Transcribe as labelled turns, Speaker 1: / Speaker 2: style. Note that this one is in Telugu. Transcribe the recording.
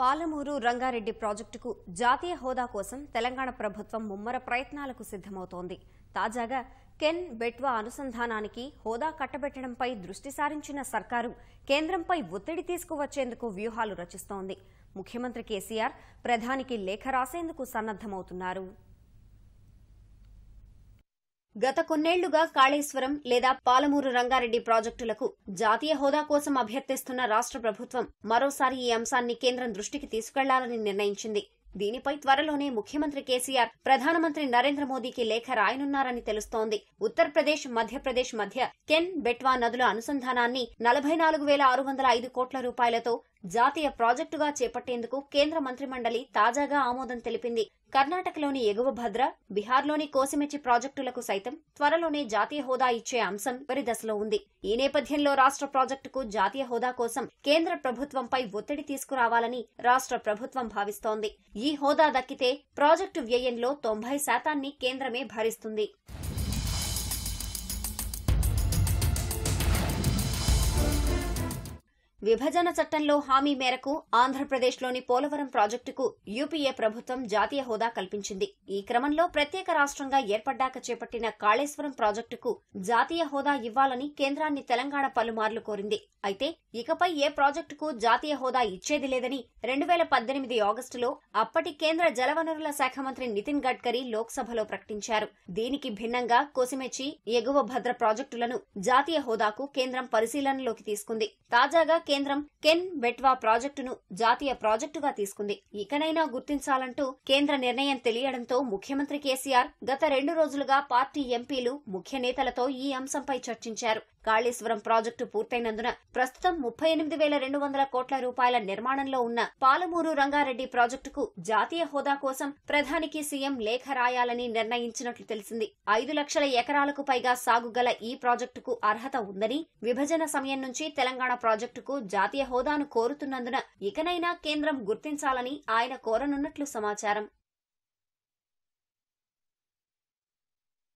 Speaker 1: పాలమూరు రంగారెడ్డి ప్రాజెక్టుకు జాతీయ హోదా కోసం తెలంగాణ ప్రభుత్వం ముమ్మర ప్రయత్నాలకు సిద్దమవుతోంది తాజాగా కెన్ బెట్వా అనుసంధానానికి హోదా కట్టబెట్టడంపై దృష్టి సారించిన సర్కారు కేంద్రంపై ఒత్తిడి తీసుకువచ్చేందుకు వ్యూహాలు రచిస్తోంది ముఖ్యమంత్రి కేసీఆర్ ప్రధానికి లేఖ రాసేందుకు సన్నద్దమవుతున్నారు గత కొన్నేళ్లుగా కాళేశ్వరం లేదా పాలమూరు రంగారెడ్డి ప్రాజెక్టులకు జాతీయ హోదా కోసం అభ్యర్థిస్తున్న రాష్ట్ర ప్రభుత్వం మరోసారి ఈ అంశాన్ని కేంద్రం దృష్టికి తీసుకెళ్లాలని నిర్ణయించింది దీనిపై త్వరలోనే ముఖ్యమంత్రి కేసీఆర్ ప్రధానమంత్రి నరేంద్ర మోదీకి లేఖ రాయనున్నారని తెలుస్తోంది ఉత్తరప్రదేశ్ మధ్యప్రదేశ్ మధ్య కెన్ బెట్వా నదుల అనుసంధానాన్ని నలభై నాలుగు వేల ఆరు వందల ఐదు కోట్ల రూపాయలతో జాతీయ ప్రాజెక్టుగా చేపట్టేందుకు కేంద్ర మంత్రి మండలి తాజాగా ఆమోదం తెలిపింది కర్ణాటకలోని ఎగువ భద్ర బీహార్లోని కోసిమెచ్చి ప్రాజెక్టులకు సైతం త్వరలోనే జాతీయ హోదా ఇచ్చే అంశం పరిదశలో ఉంది ఈ నేపథ్యంలో రాష్ట్ర ప్రాజెక్టుకు జాతీయ హోదా కోసం కేంద్ర ప్రభుత్వంపై ఒత్తిడి తీసుకురావాలని రాష్ట్ర ప్రభుత్వం భావిస్తోంది ఈ హోదా దక్కితే ప్రాజెక్టు వ్యయంలో తొంభై శాతాన్ని కేంద్రమే భరిస్తుంది విభజన చట్టంలో హామీ మేరకు ఆంధ్రప్రదేశ్లోని పోలవరం ప్రాజెక్టుకు యూపీఏ ప్రభుత్వం జాతీయ హోదా కల్పించింది ఈ క్రమంలో ప్రత్యేక రాష్ట్రంగా ఏర్పడ్డాక చేపట్టిన కాళేశ్వరం ప్రాజెక్టుకు జాతీయ హోదా ఇవ్వాలని కేంద్రాన్ని తెలంగాణ పలుమార్లు కోరింది అయితే ఇకపై ఏ ప్రాజెక్టుకు జాతీయ హోదా ఇచ్చేది లేదని రెండు వేల పద్దెనిమిది ఆగస్టులో అప్పటి కేంద్ర జలవనరుల శాఖ మంత్రి నితిన్ గడ్కరీ లోక్సభలో ప్రకటించారు దీనికి భిన్నంగా కోసిమెచ్చి ఎగువ భద్ర ప్రాజెక్టులను జాతీయ హోదాకు కేంద్రం పరిశీలనలోకి తీసుకుంది తాజాగా కేంద్రం కెన్ బెట్వా ప్రాజెక్టును జాతీయ ప్రాజెక్టుగా తీసుకుంది ఇకనైనా గుర్తించాలంటూ కేంద్ర నిర్ణయం తెలియడంతో ముఖ్యమంత్రి కేసీఆర్ గత రెండు రోజులుగా పార్టీ ఎంపీలు ముఖ్య నేతలతో ఈ అంశంపై చర్చించారు కాళేశ్వరం ప్రాజెక్టు పూర్తయినందున ప్రస్తుతం ముప్పై ఎనిమిది వేల రెండు వందల కోట్ల రూపాయల నిర్మాణంలో ఉన్న పాలమూరు రంగారెడ్డి ప్రాజెక్టుకు జాతీయ హోదా కోసం ప్రధానికి సీఎం లేఖ రాయాలని నిర్ణయించినట్లు తెలిసింది ఐదు లక్షల ఎకరాలకు పైగా సాగుగల ఈ ప్రాజెక్టుకు అర్హత ఉందని విభజన సమయం నుంచి తెలంగాణ ప్రాజెక్టుకు జాతీయ హోదాను కోరుతున్నందున ఇకనైనా కేంద్రం గుర్తించాలని ఆయన కోరనున్నట్లు సమాచారం